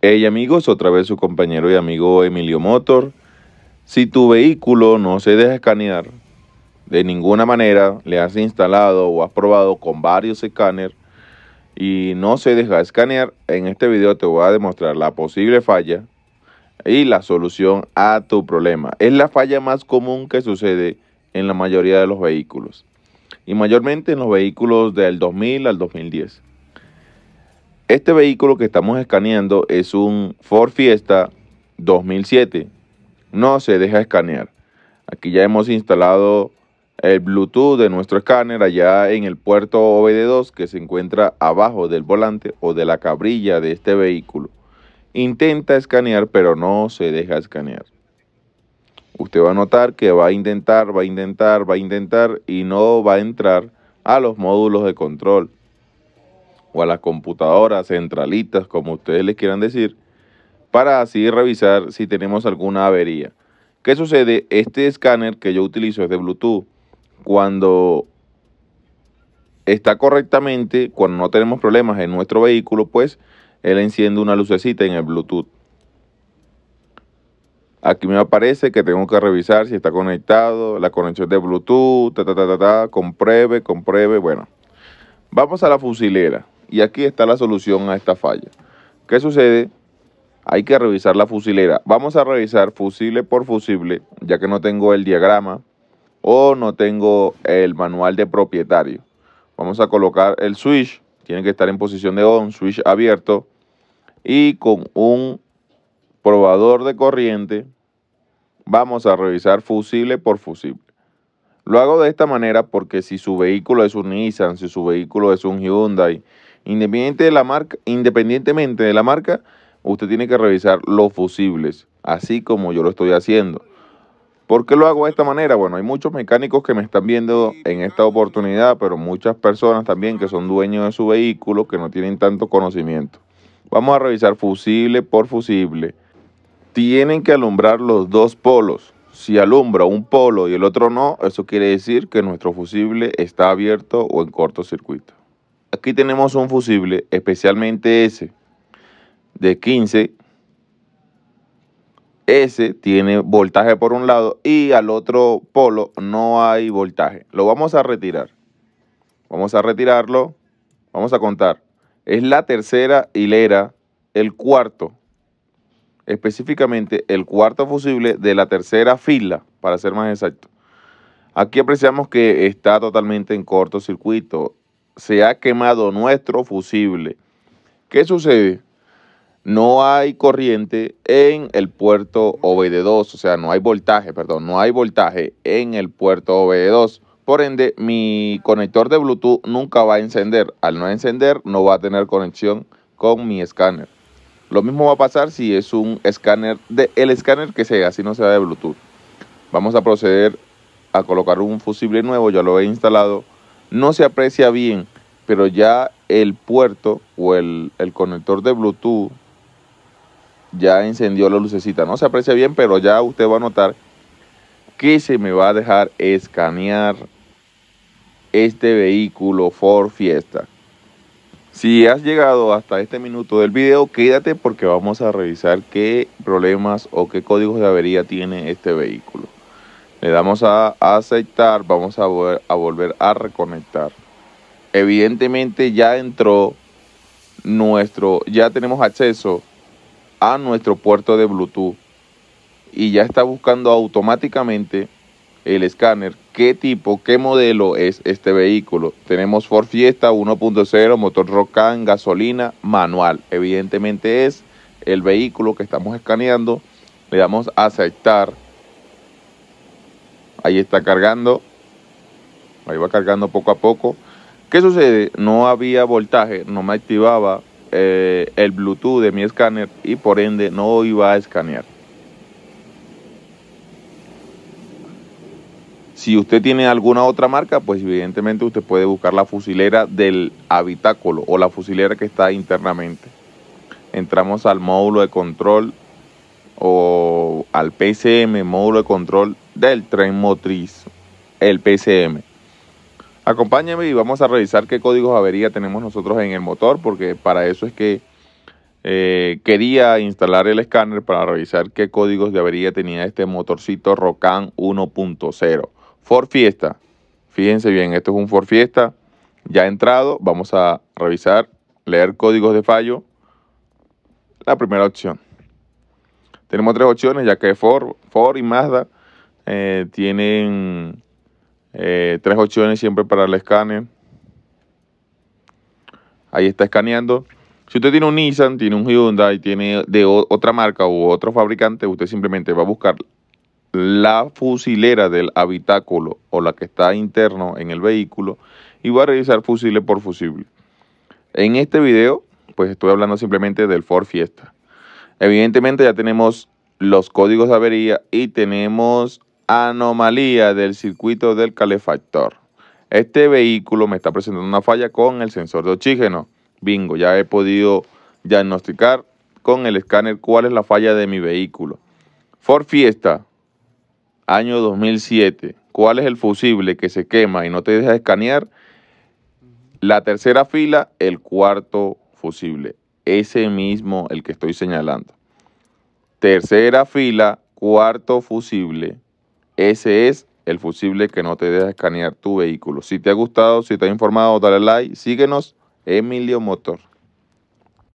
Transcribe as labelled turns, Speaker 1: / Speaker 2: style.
Speaker 1: Hey amigos, otra vez su compañero y amigo Emilio Motor. Si tu vehículo no se deja escanear, de ninguna manera le has instalado o has probado con varios escáneres y no se deja escanear, en este video te voy a demostrar la posible falla y la solución a tu problema. Es la falla más común que sucede en la mayoría de los vehículos y mayormente en los vehículos del 2000 al 2010. Este vehículo que estamos escaneando es un Ford Fiesta 2007. No se deja escanear. Aquí ya hemos instalado el Bluetooth de nuestro escáner allá en el puerto OBD2 que se encuentra abajo del volante o de la cabrilla de este vehículo. Intenta escanear pero no se deja escanear. Usted va a notar que va a intentar, va a intentar, va a intentar y no va a entrar a los módulos de control o a las computadoras centralitas, como ustedes les quieran decir, para así revisar si tenemos alguna avería. ¿Qué sucede? Este escáner que yo utilizo es de Bluetooth. Cuando está correctamente, cuando no tenemos problemas en nuestro vehículo, pues él enciende una lucecita en el Bluetooth. Aquí me aparece que tengo que revisar si está conectado, la conexión de Bluetooth, ta, ta, ta, ta, ta, compruebe, compruebe. Bueno, vamos a la fusilera. Y aquí está la solución a esta falla. ¿Qué sucede? Hay que revisar la fusilera. Vamos a revisar fusible por fusible, ya que no tengo el diagrama o no tengo el manual de propietario. Vamos a colocar el switch, tiene que estar en posición de on, switch abierto y con un probador de corriente vamos a revisar fusible por fusible. Lo hago de esta manera porque si su vehículo es un Nissan, si su vehículo es un Hyundai, de la marca, independientemente de la marca, usted tiene que revisar los fusibles, así como yo lo estoy haciendo. ¿Por qué lo hago de esta manera? Bueno, hay muchos mecánicos que me están viendo en esta oportunidad, pero muchas personas también que son dueños de su vehículo, que no tienen tanto conocimiento. Vamos a revisar fusible por fusible. Tienen que alumbrar los dos polos. Si alumbra un polo y el otro no, eso quiere decir que nuestro fusible está abierto o en cortocircuito. Aquí tenemos un fusible, especialmente ese, de 15. Ese tiene voltaje por un lado y al otro polo no hay voltaje. Lo vamos a retirar. Vamos a retirarlo. Vamos a contar. Es la tercera hilera, el cuarto, específicamente el cuarto fusible de la tercera fila, para ser más exacto. Aquí apreciamos que está totalmente en cortocircuito se ha quemado nuestro fusible. ¿Qué sucede? No hay corriente en el puerto OBD2, o sea, no hay voltaje, perdón, no hay voltaje en el puerto OBD2. Por ende, mi conector de Bluetooth nunca va a encender. Al no encender, no va a tener conexión con mi escáner. Lo mismo va a pasar si es un escáner, de, el escáner que sea, si no sea de Bluetooth. Vamos a proceder a colocar un fusible nuevo, ya lo he instalado no se aprecia bien, pero ya el puerto o el, conector de Bluetooth ya encendió la lucecita. No se aprecia bien, pero ya usted va a notar que se me va a dejar escanear este vehículo Ford Fiesta. Si has llegado hasta este minuto del video, quédate porque vamos a revisar qué problemas o qué códigos de avería tiene este vehículo le damos a, aceptar, vamos a, a volver a reconectar. Evidentemente ya entró nuestro, ya tenemos acceso a nuestro puerto de Bluetooth y ya está buscando automáticamente el escáner qué tipo, qué modelo es este vehículo. Tenemos Ford Fiesta 1.0, motor Rocan, gasolina, manual. Evidentemente es el vehículo que estamos escaneando. Le damos a aceptar. Ahí está cargando. Ahí va cargando poco a poco. ¿Qué sucede? No había voltaje, no me activaba eh, el Bluetooth de mi escáner y por ende no iba a escanear. Si usted tiene alguna otra marca, pues evidentemente usted puede buscar la fusilera del habitáculo o la fusilera que está internamente. Entramos al módulo de control o al PCM, módulo de control del tren motriz, el PCM. Acompáñame y vamos a revisar qué códigos de avería tenemos nosotros en el motor, porque para eso es que eh, quería instalar el escáner para revisar qué códigos de avería tenía este motorcito Rocan 1.0. Ford Fiesta. Fíjense bien, esto es un Ford Fiesta. Ya entrado, vamos a revisar, leer códigos de fallo. La primera opción. Tenemos tres opciones, ya que Ford, Ford y Mazda eh, tienen eh, tres opciones siempre para el escáner. Ahí está escaneando. Si usted tiene un Nissan, tiene un Hyundai, tiene de otra marca u otro fabricante, usted simplemente va a buscar la fusilera del habitáculo o la que está interno en el vehículo y va a revisar fusible por fusible. En este video, pues estoy hablando simplemente del Ford Fiesta. Evidentemente ya tenemos los códigos de avería y tenemos anomalía del circuito del calefactor. Este vehículo me está presentando una falla con el sensor de oxígeno. Bingo, ya he podido diagnosticar con el escáner cuál es la falla de mi vehículo. Ford Fiesta, año 2007. ¿Cuál es el fusible que se quema y no te deja escanear? La tercera fila, el cuarto fusible. Ese mismo el que estoy señalando. Tercera fila, cuarto fusible, ese es el fusible que no te deja escanear tu vehículo. Si te ha gustado, si te ha informado, dale like, síguenos, Emilio Motor.